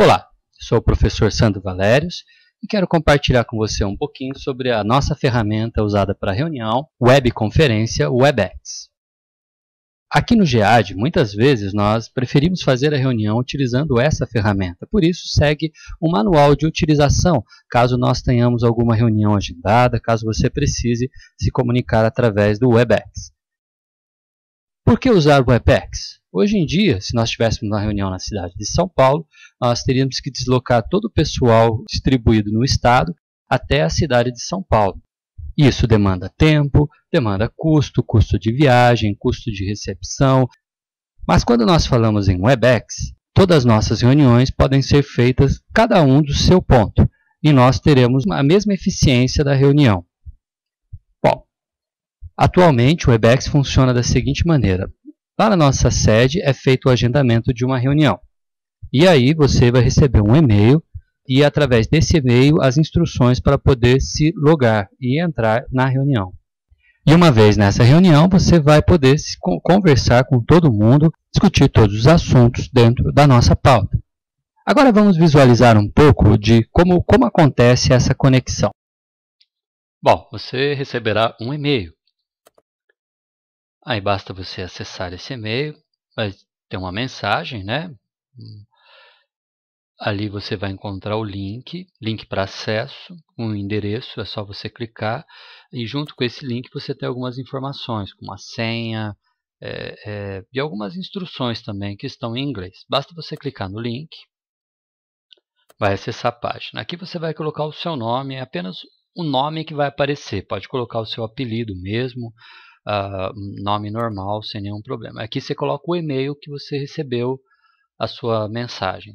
Olá, sou o professor Sandro Valérios e quero compartilhar com você um pouquinho sobre a nossa ferramenta usada para reunião, webconferência, WebEx. Aqui no GEAD, muitas vezes nós preferimos fazer a reunião utilizando essa ferramenta, por isso segue o um manual de utilização, caso nós tenhamos alguma reunião agendada, caso você precise se comunicar através do WebEx. Por que usar o WebEx? Hoje em dia, se nós tivéssemos uma reunião na cidade de São Paulo, nós teríamos que deslocar todo o pessoal distribuído no estado até a cidade de São Paulo. Isso demanda tempo, demanda custo, custo de viagem, custo de recepção. Mas quando nós falamos em Webex, todas as nossas reuniões podem ser feitas cada um do seu ponto e nós teremos a mesma eficiência da reunião. Bom, atualmente o Webex funciona da seguinte maneira: Lá na nossa sede é feito o agendamento de uma reunião. E aí você vai receber um e-mail e através desse e-mail as instruções para poder se logar e entrar na reunião. E uma vez nessa reunião, você vai poder conversar com todo mundo, discutir todos os assuntos dentro da nossa pauta. Agora vamos visualizar um pouco de como, como acontece essa conexão. Bom, você receberá um e-mail Aí basta você acessar esse e-mail, vai ter uma mensagem, né? Ali você vai encontrar o link, link para acesso, um endereço, é só você clicar e junto com esse link você tem algumas informações, como a senha é, é, e algumas instruções também que estão em inglês. Basta você clicar no link, vai acessar a página. Aqui você vai colocar o seu nome, é apenas o nome que vai aparecer, pode colocar o seu apelido mesmo, uh, nome normal, sem nenhum problema. Aqui você coloca o e-mail que você recebeu a sua mensagem.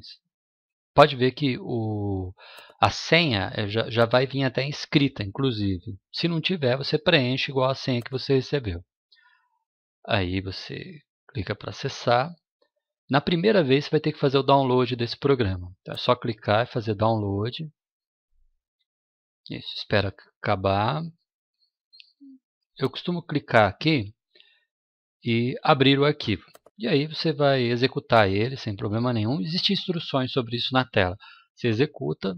Pode ver que o, a senha eh, já, já vai vir até escrita, inclusive. Se não tiver, você preenche igual a senha que você recebeu. Aí você clica para acessar. Na primeira vez, você vai ter que fazer o download desse programa. Então, é só clicar e fazer download. Isso, espera acabar eu costumo clicar aqui e abrir o arquivo. E aí você vai executar ele sem problema nenhum. Existem instruções sobre isso na tela. Você executa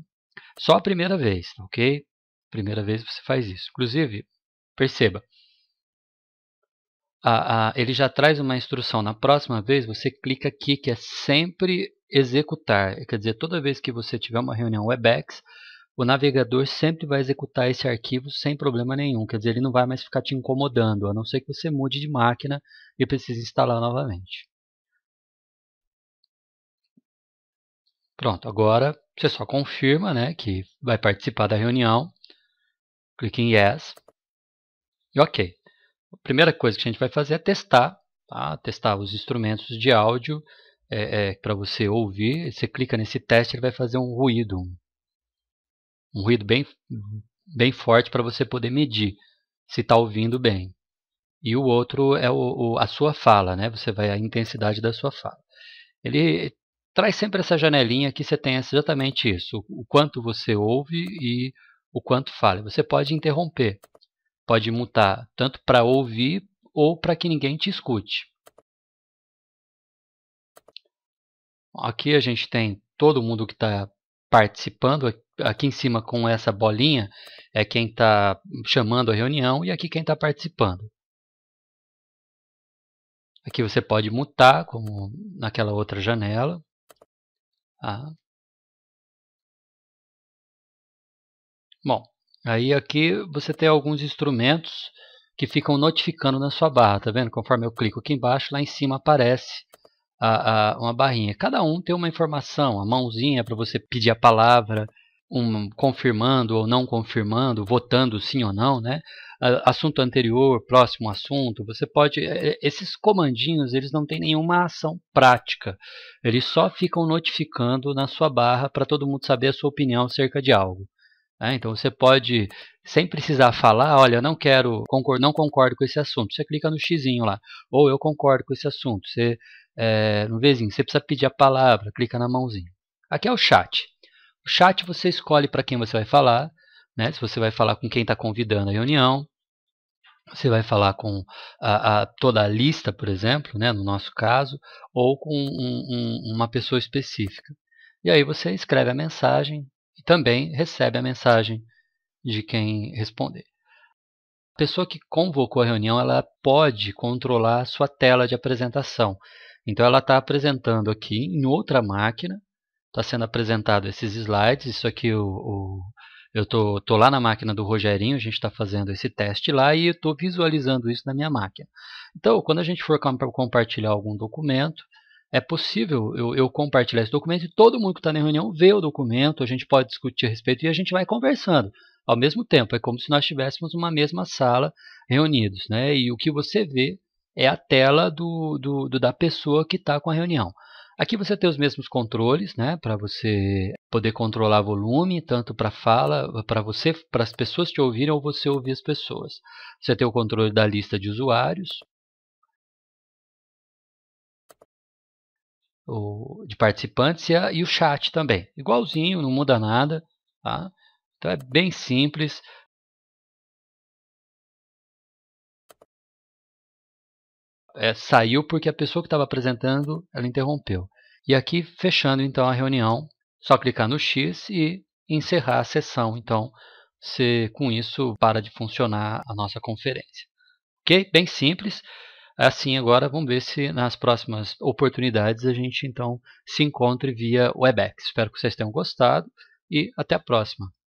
só a primeira vez, ok? Primeira vez você faz isso. Inclusive, perceba, a, a, ele já traz uma instrução. Na próxima vez você clica aqui que é sempre executar. Quer dizer, toda vez que você tiver uma reunião WebEx, o navegador sempre vai executar esse arquivo sem problema nenhum, quer dizer, ele não vai mais ficar te incomodando, a não ser que você mude de máquina e precise instalar novamente. Pronto, agora você só confirma né, que vai participar da reunião, clique em Yes, e ok. A primeira coisa que a gente vai fazer é testar, tá? testar os instrumentos de áudio é, é, para você ouvir, você clica nesse teste, ele vai fazer um ruído, um um ruído bem, bem forte para você poder medir se está ouvindo bem. E o outro é o, o, a sua fala, né? Você vai a intensidade da sua fala. Ele traz sempre essa janelinha que você tem exatamente isso, o, quanto você ouve e o quanto fala. Você pode interromper, pode mutar tanto para ouvir ou para que ninguém te escute. Aqui a gente tem todo mundo que está participando aqui em cima com essa bolinha é quem está chamando a reunião e aqui quem está participando. Aqui você pode mutar, como naquela outra janela. Ah. Bom, aí aqui você tem alguns instrumentos que ficam notificando na sua barra, tá vendo? Conforme eu clico aqui embaixo, lá em cima aparece a, a, uma barrinha. Cada um tem uma informação, a mãozinha para você pedir a palavra, um, confirmando ou não confirmando, votando sim ou não, né? Assunto anterior, próximo assunto, você pode. É, é, esses comandinhos eles não têm nenhuma ação prática. Eles só ficam notificando na sua barra para todo mundo saber a sua opinião acerca de algo. Né? Então você pode, sem precisar falar, olha, não quero, concor não concordo com esse assunto. Você clica no xizinho lá, ou eu concordo com esse assunto. Você, é, no vizinho, você precisa pedir a palavra, clica na mãozinha. Aqui é o chat o Chat você escolhe para quem você vai falar, né? Se você vai falar com quem está convidando a reunião, você vai falar com a, a, toda a lista, por exemplo, né, no nosso caso, ou com um, um, uma pessoa específica. E aí você escreve a mensagem e também recebe a mensagem de quem responder. A pessoa que convocou a reunião ela pode controlar a sua tela de apresentação. Então ela está apresentando aqui em outra máquina está sendo apresentado esses slides. Isso aqui o, o eu estou tô, tô, lá na máquina do Rogerinho, a gente está fazendo esse teste lá e estou visualizando isso na minha máquina. Então, quando a gente for comp compartilhar algum documento, é possível eu, eu, compartilhar esse documento e todo mundo que está na reunião vê o documento, a gente pode discutir a respeito e a gente vai conversando ao mesmo tempo. É como se nós tivéssemos uma mesma sala reunidos. Né? E o que você vê é a tela do, do, do da pessoa que está com a reunião. Aqui você tem os mesmos controles, né, para você poder controlar volume, tanto para fala, para você, para as pessoas te ouvirem ou você ouvir as pessoas. Você tem o controle da lista de usuários, o, de participantes e, a, e o chat também. Igualzinho, não muda nada, tá? Então é bem simples. é, saiu porque a pessoa que estava apresentando ela interrompeu. E aqui fechando então a reunião, só clicar no X e encerrar a sessão. Então, se com isso para de funcionar a nossa conferência. Ok? Bem simples. Assim, agora vamos ver se nas próximas oportunidades a gente então se encontre via Webex. Espero que vocês tenham gostado e até a próxima.